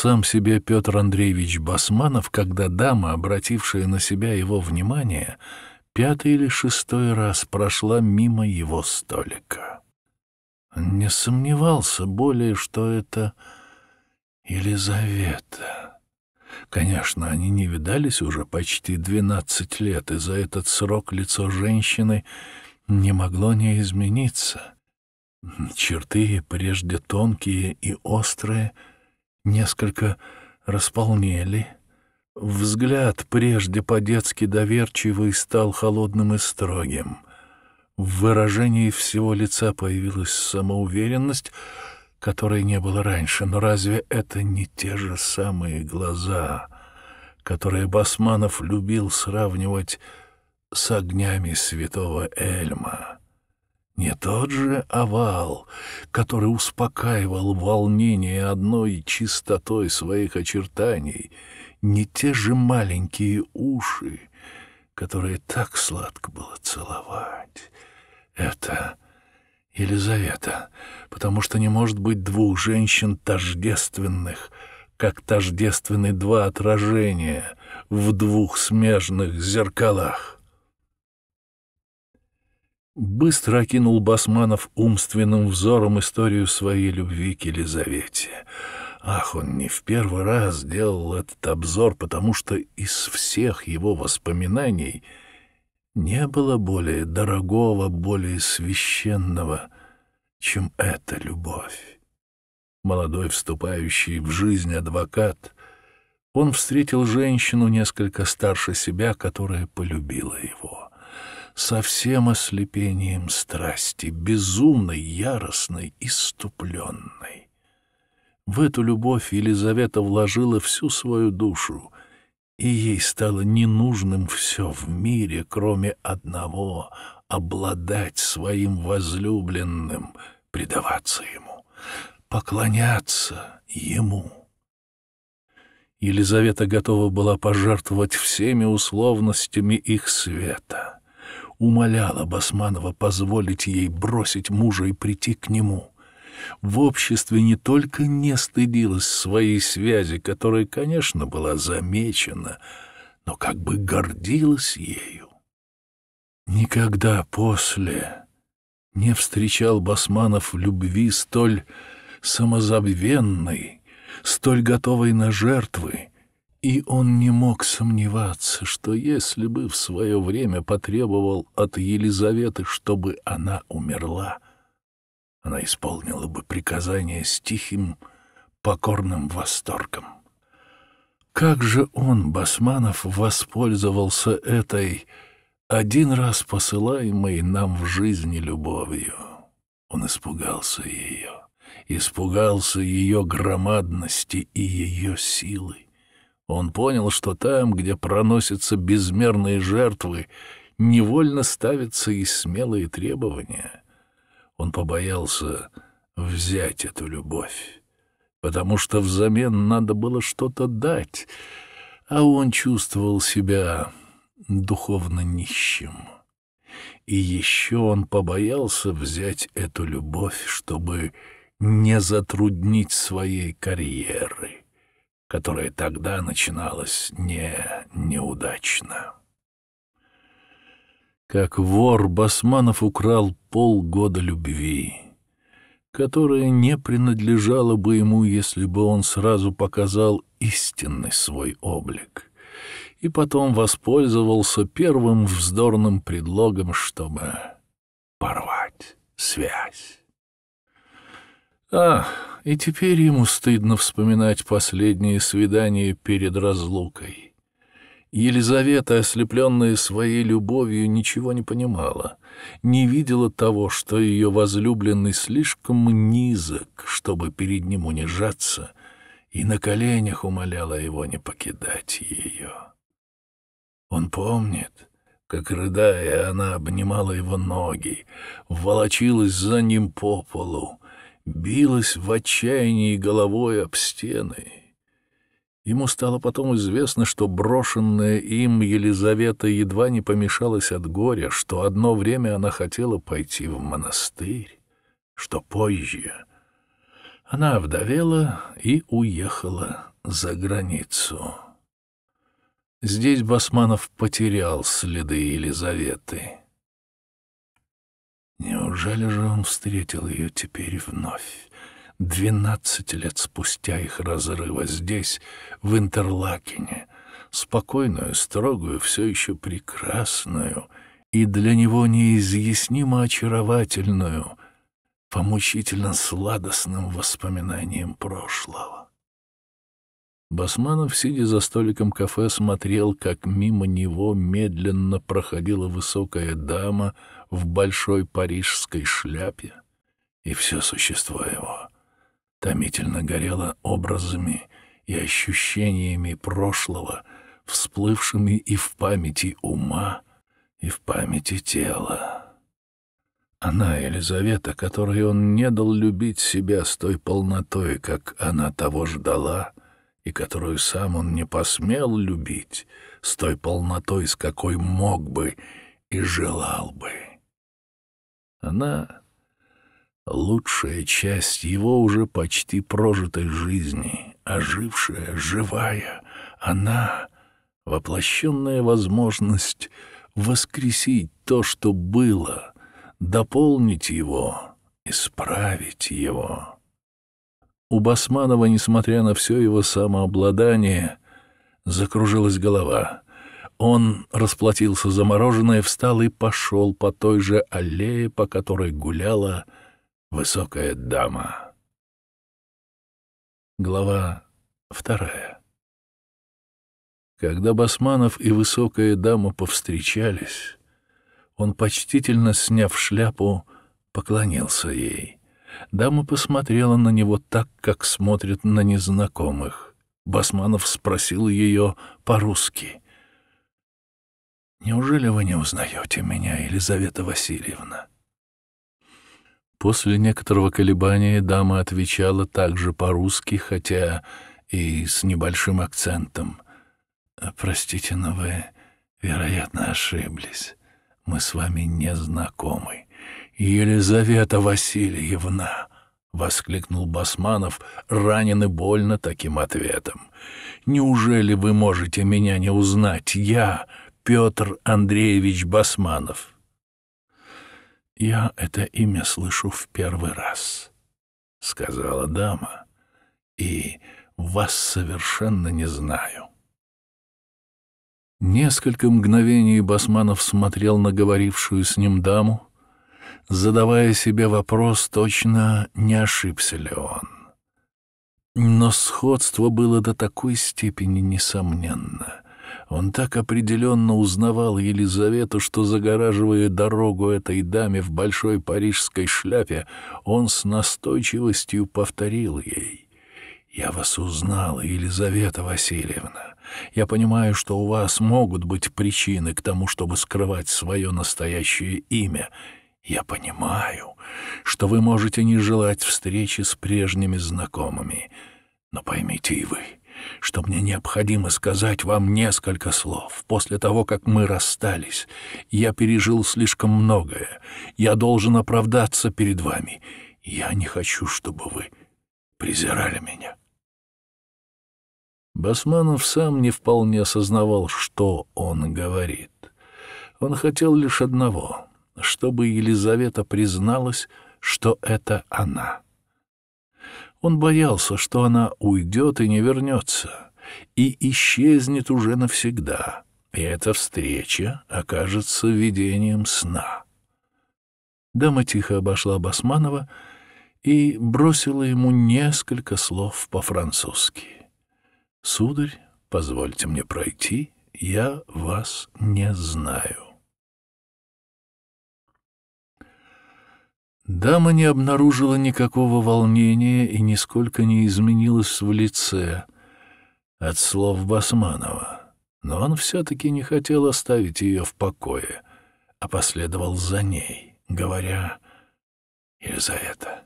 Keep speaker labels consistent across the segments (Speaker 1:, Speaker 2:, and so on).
Speaker 1: сам себе Петр Андреевич Басманов, когда дама, обратившая на себя его внимание, пятый или шестой раз прошла мимо его столика. Не сомневался более, что это Елизавета. Конечно, они не видались уже почти двенадцать лет, и за этот срок лицо женщины не могло не измениться. Черты, прежде тонкие и острые, — несколько располнели. Взгляд, прежде по-детски доверчивый, стал холодным и строгим. В выражении всего лица появилась самоуверенность, которой не было раньше. Но разве это не те же самые глаза, которые Басманов любил сравнивать с огнями святого Эльма? Не тот же овал, который успокаивал волнение одной чистотой своих очертаний, не те же маленькие уши, которые так сладко было целовать. Это Елизавета, потому что не может быть двух женщин тождественных, как тождественны два отражения в двух смежных зеркалах быстро окинул Басманов умственным взором историю своей любви к Елизавете. Ах, он не в первый раз делал этот обзор, потому что из всех его воспоминаний не было более дорогого, более священного, чем эта любовь. Молодой вступающий в жизнь адвокат, он встретил женщину несколько старше себя, которая полюбила его совсем ослеплением страсти, безумной, яростной, иступленной. В эту любовь Елизавета вложила всю свою душу, и ей стало ненужным все в мире, кроме одного — обладать своим возлюбленным, предаваться ему, поклоняться ему. Елизавета готова была пожертвовать всеми условностями их света — умоляла Басманова позволить ей бросить мужа и прийти к нему. В обществе не только не стыдилась своей связи, которая, конечно, была замечена, но как бы гордилась ею. Никогда после не встречал Басманов любви столь самозабвенной, столь готовой на жертвы, и он не мог сомневаться, что если бы в свое время потребовал от Елизаветы, чтобы она умерла, она исполнила бы приказание с тихим, покорным восторгом. Как же он, Басманов, воспользовался этой один раз посылаемой нам в жизни любовью? Он испугался ее, испугался ее громадности и ее силы. Он понял, что там, где проносятся безмерные жертвы, невольно ставятся и смелые требования. Он побоялся взять эту любовь, потому что взамен надо было что-то дать, а он чувствовал себя духовно нищим. И еще он побоялся взять эту любовь, чтобы не затруднить своей карьеры которое тогда начиналось не неудачно. Как вор Басманов украл полгода любви, которая не принадлежала бы ему, если бы он сразу показал истинный свой облик, и потом воспользовался первым вздорным предлогом, чтобы порвать связь. Ах, и теперь ему стыдно вспоминать последние свидания перед разлукой. Елизавета, ослепленная своей любовью, ничего не понимала, не видела того, что ее возлюбленный слишком низок, чтобы перед ним унижаться, и на коленях умоляла его не покидать ее. Он помнит, как, рыдая, она обнимала его ноги, волочилась за ним по полу, билась в отчаянии головой об стены. Ему стало потом известно, что брошенная им Елизавета едва не помешалась от горя, что одно время она хотела пойти в монастырь, что позже. Она овдовела и уехала за границу. Здесь Басманов потерял следы Елизаветы. Неужели же он встретил ее теперь вновь? Двенадцать лет спустя их разрыва здесь, в Интерлакене, спокойную, строгую, все еще прекрасную и для него неизъяснимо очаровательную, помучительно сладостным воспоминанием прошлого. Басманов, сидя за столиком кафе, смотрел, как мимо него медленно проходила высокая дама в большой парижской шляпе, и все существо его томительно горело образами и ощущениями прошлого, всплывшими и в памяти ума, и в памяти тела. Она, Елизавета, которой он не дал любить себя с той полнотой, как она того ждала, и которую сам он не посмел любить, с той полнотой, с какой мог бы и желал бы. Она — лучшая часть его уже почти прожитой жизни, ожившая, живая. Она — воплощенная возможность воскресить то, что было, дополнить его, исправить его. У Басманова, несмотря на все его самообладание, закружилась голова — он расплатился за мороженое, встал и пошел по той же аллее, по которой гуляла высокая дама. Глава вторая. Когда Басманов и высокая дама повстречались, он, почтительно сняв шляпу, поклонился ей. Дама посмотрела на него так, как смотрят на незнакомых. Басманов спросил ее по-русски — Неужели вы не узнаете меня, Елизавета Васильевна?» После некоторого колебания дама отвечала также по-русски, хотя и с небольшим акцентом. «А, «Простите, но вы, вероятно, ошиблись. Мы с вами не знакомы. Елизавета Васильевна!» — воскликнул Басманов, ранен и больно таким ответом. «Неужели вы можете меня не узнать? Я...» Петр Андреевич Басманов. «Я это имя слышу в первый раз», — сказала дама, — «и вас совершенно не знаю». Несколько мгновений Басманов смотрел на говорившую с ним даму, задавая себе вопрос, точно не ошибся ли он. Но сходство было до такой степени несомненно, он так определенно узнавал Елизавету, что, загораживая дорогу этой даме в большой парижской шляпе, он с настойчивостью повторил ей. «Я вас узнала, Елизавета Васильевна. Я понимаю, что у вас могут быть причины к тому, чтобы скрывать свое настоящее имя». Я понимаю, что вы можете не желать встречи с прежними знакомыми, но поймите и вы, что мне необходимо сказать вам несколько слов. После того, как мы расстались, я пережил слишком многое. Я должен оправдаться перед вами. Я не хочу, чтобы вы презирали меня. Басманов сам не вполне осознавал, что он говорит. Он хотел лишь одного — чтобы Елизавета призналась, что это она. Он боялся, что она уйдет и не вернется, и исчезнет уже навсегда, и эта встреча окажется видением сна. Дама тихо обошла Басманова и бросила ему несколько слов по-французски. «Сударь, позвольте мне пройти, я вас не знаю». Дама не обнаружила никакого волнения и нисколько не изменилась в лице от слов Басманова, но он все-таки не хотел оставить ее в покое, а последовал за ней, говоря из-за «Елизавета,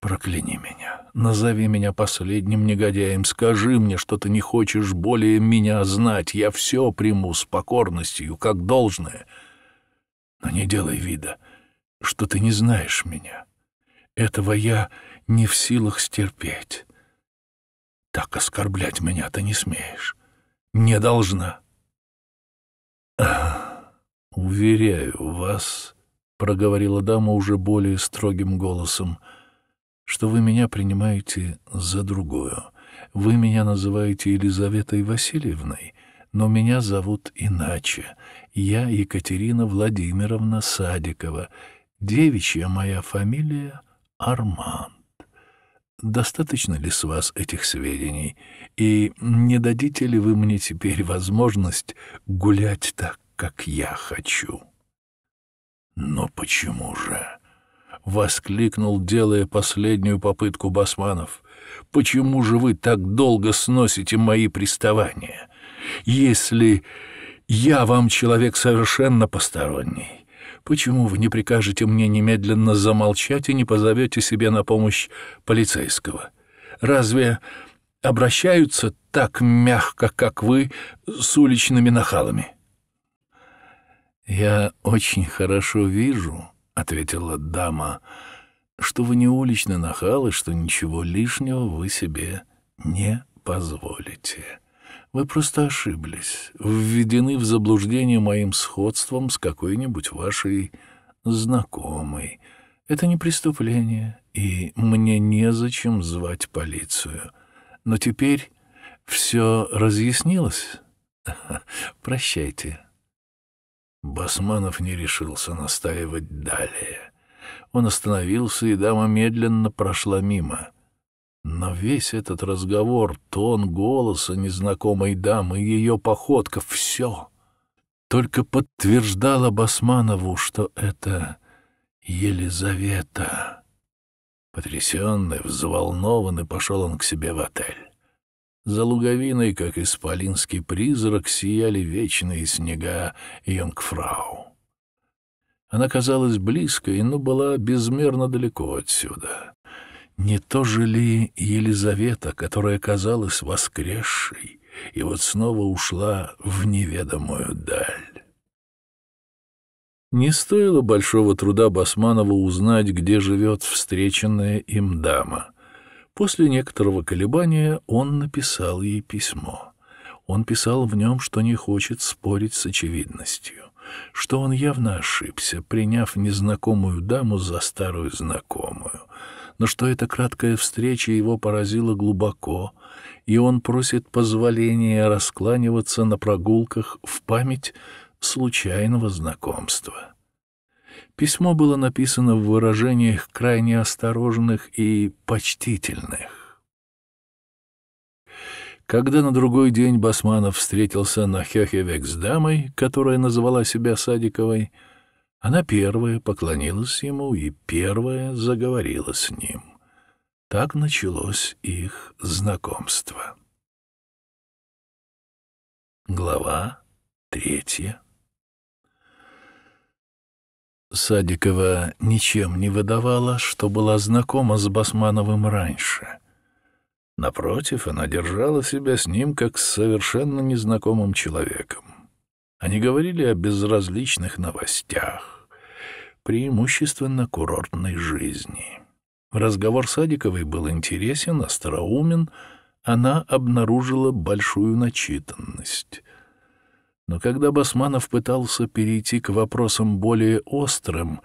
Speaker 1: прокляни меня, назови меня последним негодяем, скажи мне, что ты не хочешь более меня знать, я все приму с покорностью, как должное, но не делай вида» что ты не знаешь меня. Этого я не в силах стерпеть. Так оскорблять меня ты не смеешь. Не должна. — Уверяю вас, — проговорила дама уже более строгим голосом, — что вы меня принимаете за другую. Вы меня называете Елизаветой Васильевной, но меня зовут иначе. Я Екатерина Владимировна Садикова, — Девичья моя фамилия Арманд. Достаточно ли с вас этих сведений? И не дадите ли вы мне теперь возможность гулять так, как я хочу? Но почему же? воскликнул, делая последнюю попытку Басманов. Почему же вы так долго сносите мои приставания? Если я вам человек совершенно посторонний, Почему вы не прикажете мне немедленно замолчать и не позовете себе на помощь полицейского? Разве обращаются так мягко, как вы, с уличными нахалами?» «Я очень хорошо вижу», — ответила дама, — «что вы не уличный нахал и что ничего лишнего вы себе не позволите». Вы просто ошиблись, введены в заблуждение моим сходством с какой-нибудь вашей знакомой. Это не преступление, и мне незачем звать полицию. Но теперь все разъяснилось? Прощайте. Басманов не решился настаивать далее. Он остановился, и дама медленно прошла мимо — но весь этот разговор, тон голоса незнакомой дамы, ее походка — все только подтверждало Басманову, что это Елизавета. Потрясенный, взволнованный, пошел он к себе в отель. За луговиной, как исполинский призрак, сияли вечные снега Йонгфрау. Она казалась близкой, но была безмерно далеко отсюда. Не то же ли Елизавета, которая казалась воскресшей, и вот снова ушла в неведомую даль? Не стоило большого труда Басманову узнать, где живет встреченная им дама. После некоторого колебания он написал ей письмо. Он писал в нем, что не хочет спорить с очевидностью, что он явно ошибся, приняв незнакомую даму за старую знакомую но что эта краткая встреча его поразила глубоко, и он просит позволения раскланиваться на прогулках в память случайного знакомства. Письмо было написано в выражениях крайне осторожных и почтительных. Когда на другой день Басманов встретился на Хёхевек с дамой, которая называла себя Садиковой, — она первая поклонилась ему и первая заговорила с ним. Так началось их знакомство. Глава третья. Садикова ничем не выдавала, что была знакома с Басмановым раньше. Напротив, она держала себя с ним как с совершенно незнакомым человеком. Они говорили о безразличных новостях, преимущественно курортной жизни. Разговор Садиковой был интересен, остроумен, она обнаружила большую начитанность. Но когда Басманов пытался перейти к вопросам более острым,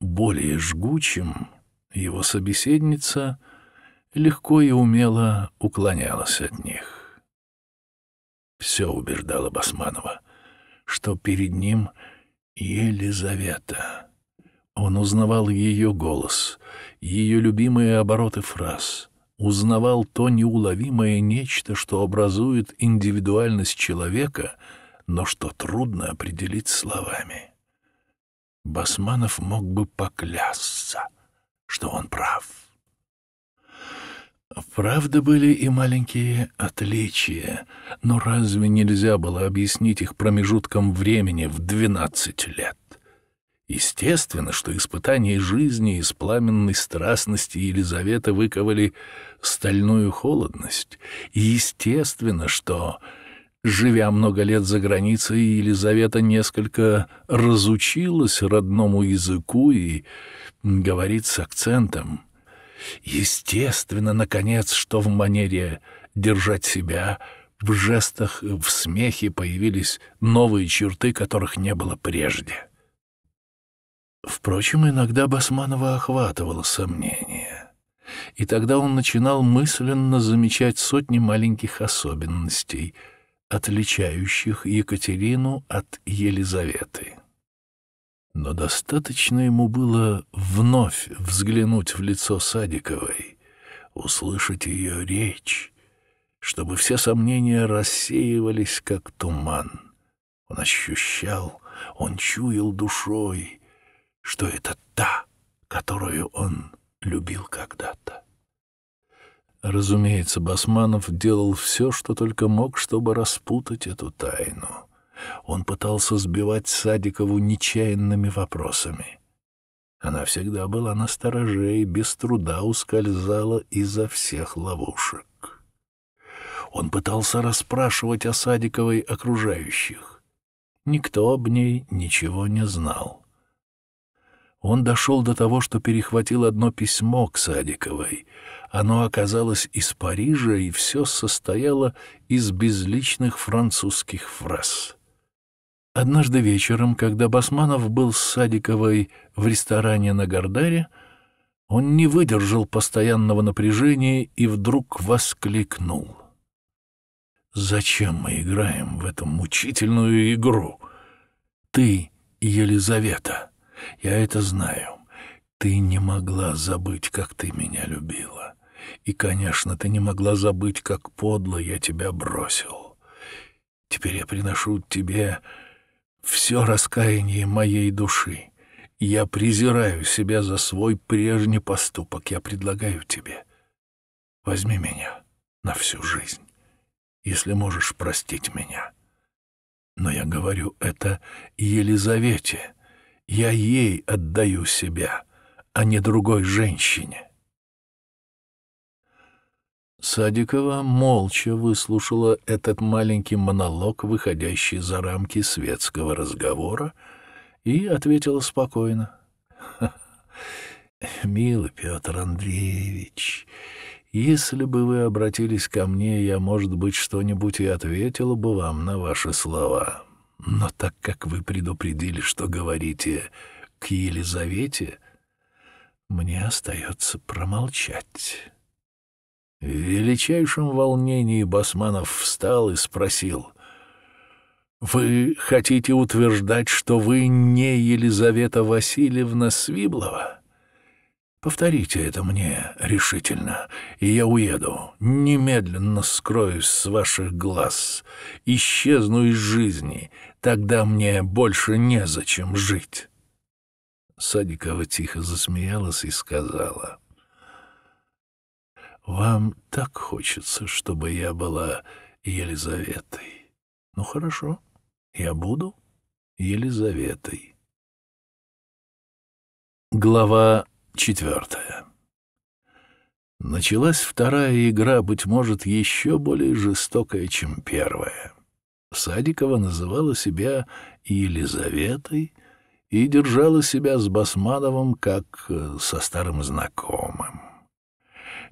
Speaker 1: более жгучим, его собеседница легко и умело уклонялась от них. Все убеждало Басманова — что перед ним Елизавета. Он узнавал ее голос, ее любимые обороты фраз, узнавал то неуловимое нечто, что образует индивидуальность человека, но что трудно определить словами. Басманов мог бы поклясться, что он прав. Правда, были и маленькие отличия, но разве нельзя было объяснить их промежутком времени в 12 лет? Естественно, что испытания жизни из пламенной страстности Елизаветы выковали стальную холодность. И естественно, что, живя много лет за границей, Елизавета несколько разучилась родному языку и говорит с акцентом — Естественно, наконец, что в манере держать себя, в жестах, в смехе появились новые черты, которых не было прежде. Впрочем, иногда Басманова охватывало сомнение. И тогда он начинал мысленно замечать сотни маленьких особенностей, отличающих Екатерину от Елизаветы. Но достаточно ему было вновь взглянуть в лицо Садиковой, услышать ее речь, чтобы все сомнения рассеивались, как туман. Он ощущал, он чуял душой, что это та, которую он любил когда-то. Разумеется, Басманов делал все, что только мог, чтобы распутать эту тайну — он пытался сбивать Садикову нечаянными вопросами. Она всегда была на стороже и без труда ускользала изо всех ловушек. Он пытался расспрашивать о Садиковой окружающих. Никто об ней ничего не знал. Он дошел до того, что перехватил одно письмо к Садиковой. Оно оказалось из Парижа, и все состояло из безличных французских фраз. Однажды вечером, когда Басманов был с Садиковой в ресторане на Гордаре, он не выдержал постоянного напряжения и вдруг воскликнул. «Зачем мы играем в эту мучительную игру? Ты, Елизавета, я это знаю. Ты не могла забыть, как ты меня любила. И, конечно, ты не могла забыть, как подло я тебя бросил. Теперь я приношу тебе все раскаяние моей души. Я презираю себя за свой прежний поступок. Я предлагаю тебе. Возьми меня на всю жизнь, если можешь простить меня. Но я говорю это Елизавете. Я ей отдаю себя, а не другой женщине. Садикова молча выслушала этот маленький монолог, выходящий за рамки светского разговора, и ответила спокойно. «Милый Петр Андреевич, если бы вы обратились ко мне, я, может быть, что-нибудь и ответила бы вам на ваши слова. Но так как вы предупредили, что говорите к Елизавете, мне остается промолчать». В величайшем волнении Басманов встал и спросил. «Вы хотите утверждать, что вы не Елизавета Васильевна Свиблова?» «Повторите это мне решительно, и я уеду. Немедленно скроюсь с ваших глаз, исчезну из жизни. Тогда мне больше незачем жить». Садикова тихо засмеялась и сказала — вам так хочется, чтобы я была Елизаветой. Ну хорошо, я буду Елизаветой. Глава четвертая. Началась вторая игра, быть может, еще более жестокая, чем первая. Садикова называла себя Елизаветой и держала себя с Басмановым как э, со старым знакомым.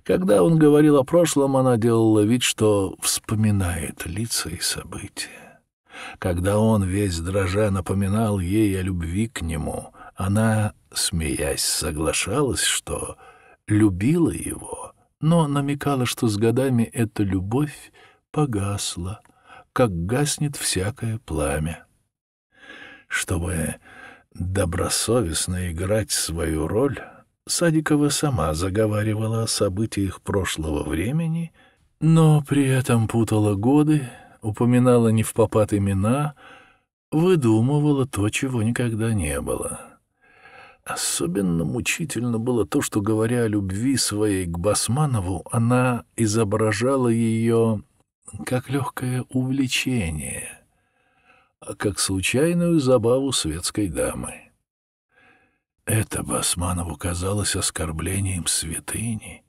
Speaker 1: Когда он говорил о прошлом, она делала вид, что вспоминает лица и события. Когда он весь дрожа напоминал ей о любви к нему, она, смеясь, соглашалась, что любила его, но намекала, что с годами эта любовь погасла, как гаснет всякое пламя. Чтобы добросовестно играть свою роль, Садикова сама заговаривала о событиях прошлого времени, но при этом путала годы, упоминала не в попад имена, выдумывала то, чего никогда не было. Особенно мучительно было то, что, говоря о любви своей к Басманову, она изображала ее как легкое увлечение, а как случайную забаву светской дамы. Это Басманову казалось оскорблением святыни,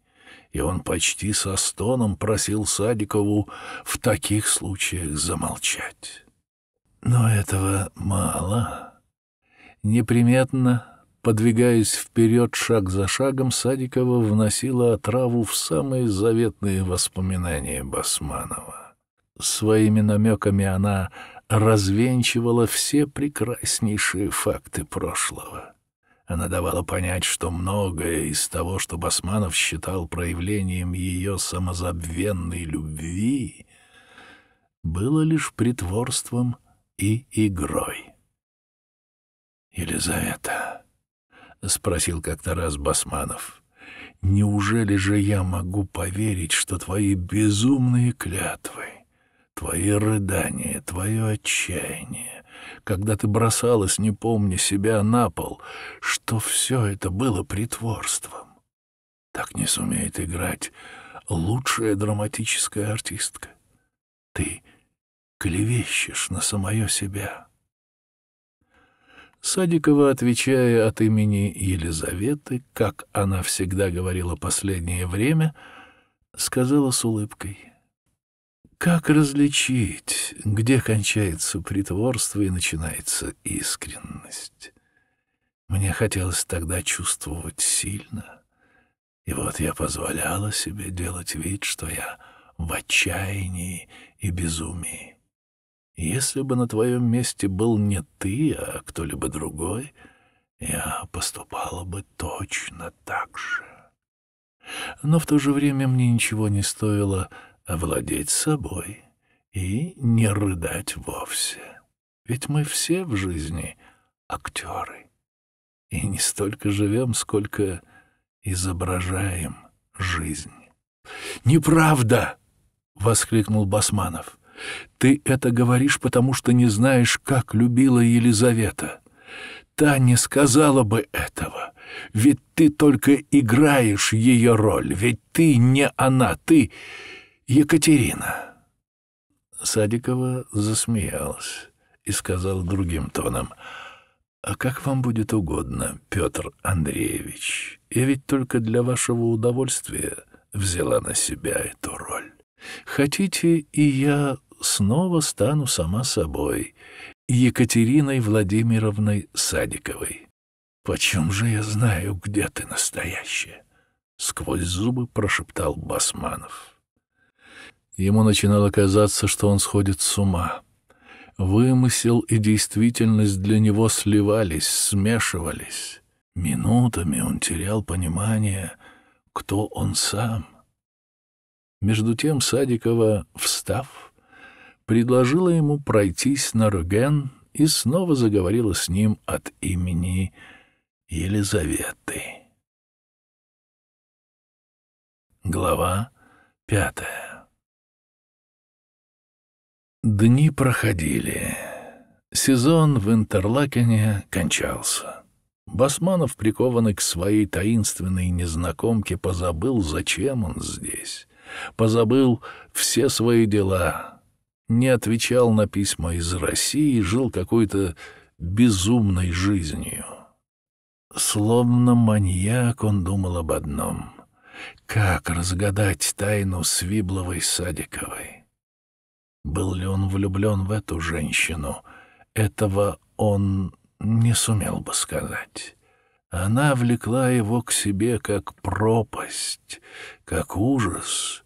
Speaker 1: и он почти со стоном просил Садикову в таких случаях замолчать. Но этого мало. Неприметно, подвигаясь вперед шаг за шагом, Садикова вносила отраву в самые заветные воспоминания Басманова. Своими намеками она развенчивала все прекраснейшие факты прошлого. Она давала понять, что многое из того, что Басманов считал проявлением ее самозабвенной любви, было лишь притворством и игрой. «Елизавета», — спросил как-то раз Басманов, — «неужели же я могу поверить, что твои безумные клятвы, твои рыдания, твое отчаяние, когда ты бросалась, не помня себя, на пол, что все это было притворством. Так не сумеет играть лучшая драматическая артистка. Ты клевещешь на самое себя. Садикова, отвечая от имени Елизаветы, как она всегда говорила последнее время, сказала с улыбкой — как различить, где кончается притворство и начинается искренность? Мне хотелось тогда чувствовать сильно. И вот я позволяла себе делать вид, что я в отчаянии и безумии. Если бы на твоем месте был не ты, а кто-либо другой, я поступала бы точно так же. Но в то же время мне ничего не стоило овладеть собой и не рыдать вовсе. Ведь мы все в жизни актеры. И не столько живем, сколько изображаем жизнь. «Неправда!» — воскликнул Басманов. «Ты это говоришь, потому что не знаешь, как любила Елизавета. Та не сказала бы этого, ведь ты только играешь ее роль, ведь ты не она, ты Екатерина. Садикова засмеялась и сказал другим тоном. «А как вам будет угодно, Петр Андреевич? Я ведь только для вашего удовольствия взяла на себя эту роль. Хотите, и я снова стану сама собой, Екатериной Владимировной Садиковой. Почем же я знаю, где ты настоящая?» Сквозь зубы прошептал Басманов. Ему начинало казаться, что он сходит с ума. Вымысел и действительность для него сливались, смешивались. Минутами он терял понимание, кто он сам. Между тем Садикова, встав, предложила ему пройтись на Руген и снова заговорила с ним от имени Елизаветы. Глава пятая Дни проходили. Сезон в Интерлакене кончался. Басманов, прикованный к своей таинственной незнакомке, позабыл, зачем он здесь. Позабыл все свои дела. Не отвечал на письма из России, жил какой-то безумной жизнью. Словно маньяк он думал об одном — как разгадать тайну Свибловой-Садиковой. Был ли он влюблен в эту женщину? Этого он не сумел бы сказать. Она влекла его к себе как пропасть, как ужас,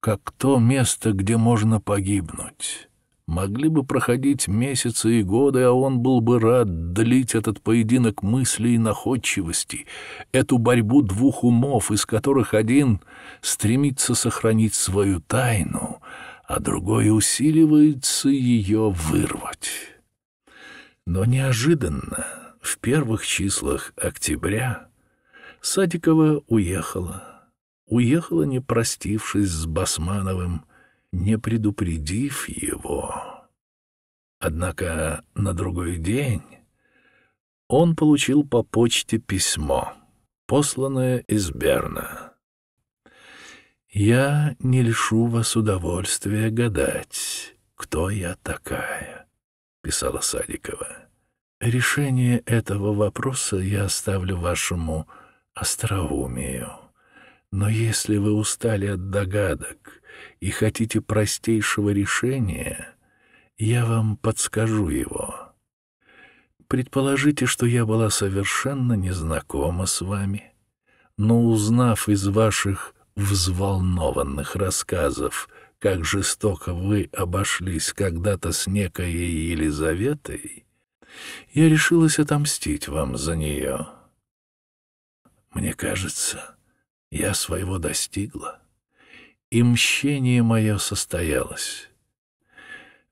Speaker 1: как то место, где можно погибнуть. Могли бы проходить месяцы и годы, а он был бы рад длить этот поединок мыслей и находчивости, эту борьбу двух умов, из которых один стремится сохранить свою тайну — а другой усиливается ее вырвать. Но неожиданно, в первых числах октября, Садикова уехала. Уехала, не простившись с Басмановым, не предупредив его. Однако на другой день он получил по почте письмо, посланное из Берна. Я не лишу вас удовольствия гадать, кто я такая, писала Садикова. Решение этого вопроса я оставлю вашему остроумию. Но если вы устали от догадок и хотите простейшего решения, я вам подскажу его. Предположите, что я была совершенно незнакома с вами, но узнав из ваших взволнованных рассказов, как жестоко вы обошлись когда-то с некой Елизаветой, я решилась отомстить вам за нее. Мне кажется, я своего достигла, и мщение мое состоялось.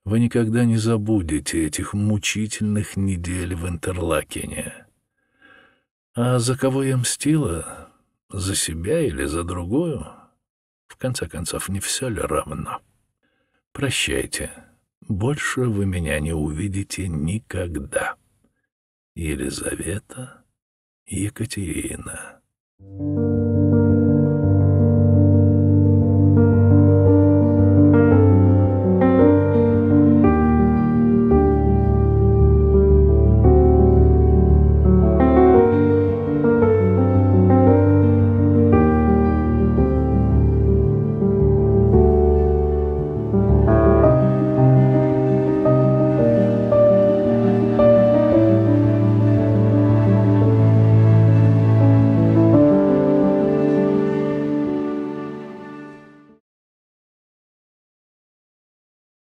Speaker 1: Вы никогда не забудете этих мучительных недель в Интерлакене. А за кого я мстила, за себя или за другую? В конце концов, не все ли равно? Прощайте. Больше вы меня не увидите никогда. Елизавета Екатерина. Thank you.